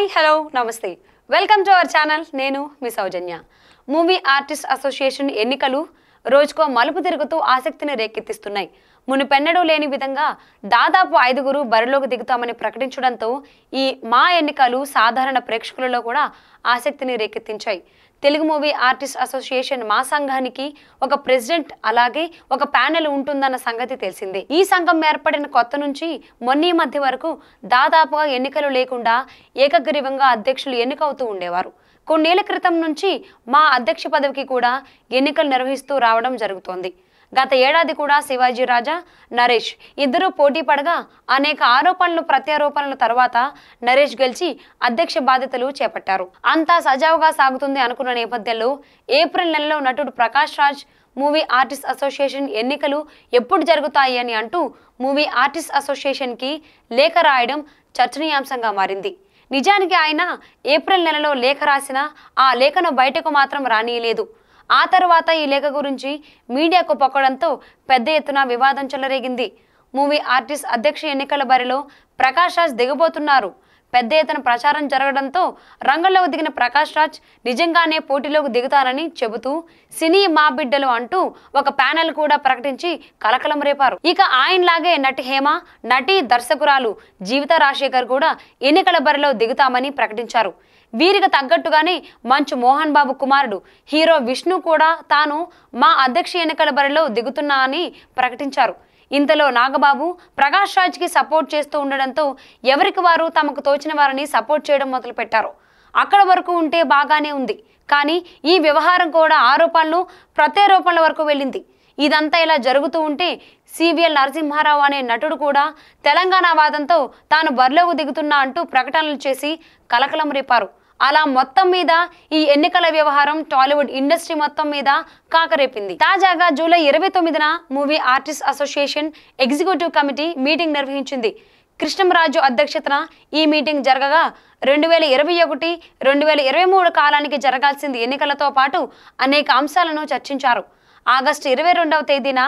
hi hello నమస్తే welcome to our channel నేను మీ సౌజన్య మూవీ ఆర్టిస్ట్ అసోసియేషన్ ఎన్నికలు రోజుకో మలుపు తిరుగుతూ ఆసక్తిని రేకెత్తిస్తున్నాయి మునుపెన్నడూ లేని విధంగా దాదాపు ఐదుగురు బరిలోకి దిగుతామని ప్రకటించడంతో ఈ మా ఎన్నికలు సాధారణ ప్రేక్షకులలో కూడా ఆసక్తిని రేకెత్తించాయి Telugu movie artist association MAA సంఘానికి ఒక ప్రెసిడెంట్ అలాగే ఒక ప్యానెల్ ఉంటుందన్న సంగతి తెలిసింది ఈ సంఘం ఏర్పడిన కొత్త నుంచి మొన్న మధ్య వరకు దాదాపుగా ఎన్నికలు లేకుండా ఏకగ్రీవంగా అధ్యక్షులు ఎన్నికవుతూ ఉండేవారు కొన్నేళ్ల క్రితం నుంచి మా అధ్యక్ష పదవికి కూడా ఎన్నికలు నిర్వహిస్తూ రావడం జరుగుతోంది గత ఏడాది కూడా శివాజీ రాజా నరేష్ ఇద్దరూ పోటీ పడగా అనేక ఆరోపణలు ప్రత్యారోపణల తర్వాత నరేష్ గెలిచి అధ్యక్ష బాధ్యతలు చేపట్టారు అంతా సజావుగా సాగుతుంది అనుకున్న నేపథ్యంలో ఏప్రిల్ నెలలో నటుడు Prakash Raj movie artist association ఎన్నికలు ఎప్పుడు జరుగుతాయి అని అంటూ మూవీ ఆర్టిస్ట్ అసోసియేషన్కి లేఖ రాయడం చర్చనీయాంశంగా మారింది నిజానికి ఆయన ఏప్రిల్ నెలలో లేఖ రాసిన ఆ లేఖను బయటకు మాత్రం రానియలేదు ఆ తర్వాత ఈ లేఖ గురించి మీడియాకు పొక్కడంతో పెద్ద ఎత్తున వివాదం చెలరేగింది మూవీ ఆర్టిస్ట్ అధ్యక్ష ఎన్నికల బరిలో ప్రకాష్ రాజ్ దిగబోతున్నారు పెద్ద ఎత్తున ప్రచారం జరగడంతో రంగంలో దిగిన ప్రకాష్ రాజ్ నిజంగానే పోటీలోకి దిగుతారని చెబుతూ సినీ మా బిడ్డలు అంటూ ఒక ప్యానెల్ కూడా ప్రకటించి కలకలం రేపారు ఇక ఆయనలాగే నటి హేమ నటి దర్శకురాలు జీవిత రాజశేఖర్ కూడా ఎన్నికల బరిలో దిగుతామని ప్రకటించారు వీరికి తగ్గట్టుగానే మంచు మోహన్ బాబు కుమారుడు హీరో విష్ణు కూడా తాను మా అధ్యక్ష ఎన్నికల బరిలో దిగుతున్నా అని ప్రకటించారు ఇంతలో నాగబాబు ప్రకాష్ రాజ్కి సపోర్ట్ చేస్తూ ఉండడంతో ఎవరికి వారు తమకు తోచిన వారిని సపోర్ట్ చేయడం మొదలుపెట్టారు అక్కడ వరకు ఉంటే బాగానే ఉంది కానీ ఈ వ్యవహారం కూడా ఆరోపణలు ప్రత్యారోపణల వరకు వెళ్ళింది ఇదంతా ఇలా జరుగుతూ ఉంటే సివిఎల్ నరసింహారావు అనే నటుడు కూడా తెలంగాణ వాదంతో తాను బరిలోకి దిగుతున్నా అంటూ ప్రకటనలు చేసి కలకలం రేపారు అలా మొత్తం మీద ఈ ఎన్నికల వ్యవహారం టాలీవుడ్ ఇండస్ట్రీ మొత్తం మీద కాకరేపింది తాజాగా జూలై ఇరవై తొమ్మిదిన movie artist association executive committee meeting నిర్వహించింది కృష్ణంరాజు అధ్యక్షతన ఈ మీటింగ్ జరగగా రెండు వేల ఇరవై ఒకటి రెండు వేల ఇరవై మూడు కాలానికి జరగాల్సింది ఎన్నికలతో పాటు అనేక అంశాలను చర్చించారు ఆగస్టు ఇరవై రెండవ తేదీన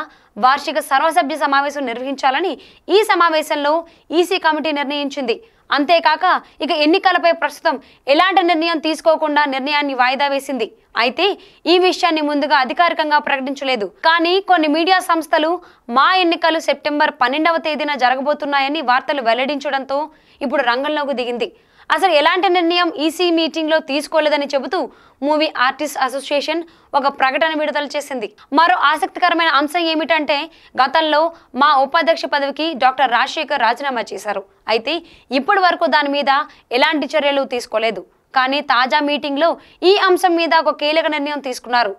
వార్షిక సర్వసభ్య సమావేశం నిర్వహించాలని ఈ సమావేశంలో ఈసీ కమిటీ నిర్ణయించింది అంతేకాక ఇక ఎన్నికలపై ప్రస్తుతం ఎలాంటి నిర్ణయం తీసుకోకుండా నిర్ణయాన్ని వాయిదా వేసింది అయితే ఈ విషయాన్ని ముందుగా అధికారికంగా ప్రకటించలేదు కానీ కొన్ని మీడియా సంస్థలు మా ఎన్నికలు సెప్టెంబర్ పన్నెండవ తేదీన జరగబోతున్నాయని వార్తలు వెల్లడించడంతో ఇప్పుడు రంగంలోకి దిగింది అసలు ఎలాంటి నిర్ణయం ఈసీ మీటింగ్లో తీసుకోలేదని చెబుతూ మూవీ ఆర్టిస్ట్ అసోసియేషన్ ఒక ప్రకటన విడుదల చేసింది మరో ఆసక్తికరమైన అంశం ఏమిటంటే గతంలో మా ఉపాధ్యక్ష పదవికి డాక్టర్ రాజశేఖర్ రాజీనామా చేశారు అయితే ఇప్పటి వరకు దాని మీద ఎలాంటి చర్యలు తీసుకోలేదు కానీ తాజా మీటింగ్లో ఈ అంశం మీద ఒక కీలక నిర్ణయం తీసుకున్నారు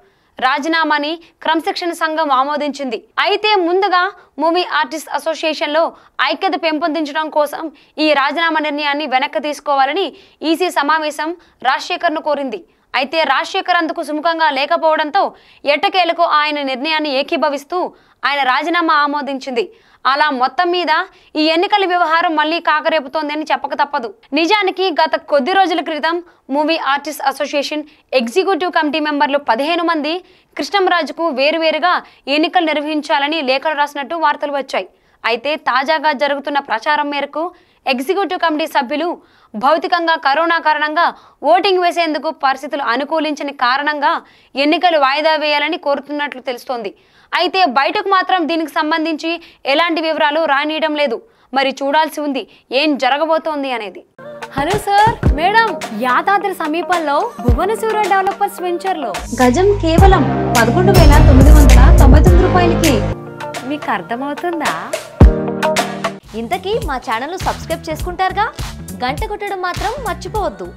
రాజీనామాని క్రమశిక్షణ సంఘం ఆమోదించింది అయితే ముందుగా మూవీ ఆర్టిస్ట్ అసోసియేషన్లో ఐక్యత పెంపొందించడం కోసం ఈ రాజీనామా నిర్ణయాన్ని వెనక్కి తీసుకోవాలని ఈసీ సమావేశం రాజశేఖర్ కోరింది అయితే రాజశేఖర్ అందుకు సుముఖంగా లేకపోవడంతో ఎట్టకేలకు ఆయన నిర్ణయాన్ని ఏకీభవిస్తూ ఆయన రాజీనామా ఆమోదించింది అలా మొత్తం మీద ఈ ఎన్నికల వ్యవహారం మళ్లీ కాకరేపుతోందని చెప్పక తప్పదు నిజానికి గత కొద్ది రోజుల క్రితం movie artist association executive committee మెంబర్లు పదిహేను మంది కృష్ణంరాజుకు వేరువేరుగా ఎన్నికలు నిర్వహించాలని లేఖలు రాసినట్టు వార్తలు వచ్చాయి అయితే తాజాగా జరుగుతున్న ప్రచారం మేరకు ఎగ్జిక్యూటివ్ కమిటీ సభ్యులు భౌతికంగా కరోనా కారణంగా ఓటింగ్ వేసేందుకు పరిస్థితులు అనుకూలించని కారణంగా ఎన్నికలు వాయిదా వేయాలని కోరుతున్నట్లు తెలుస్తోంది అయితే బయటకు మాత్రం దీనికి సంబంధించి ఎలాంటి వివరాలు రానియడం లేదు మరి చూడాల్సి ఉంది ఏం జరగబోతోంది అనేది హలో సార్ మేడం యాదాద్రి సమీపంలో భువనసూర్య డెవలపర్స్ వెంచర్ లో గజం కేవలం పదకొండు వేల తొమ్మిది వందల తొంభై తొమ్మిది రూపాయలకి మీకు అర్థమవుతుందా ఇంతకీ మా ఛానల్ను సబ్స్క్రైబ్ చేసుకుంటారుగా గంట కొట్టడం మాత్రం మర్చిపోవద్దు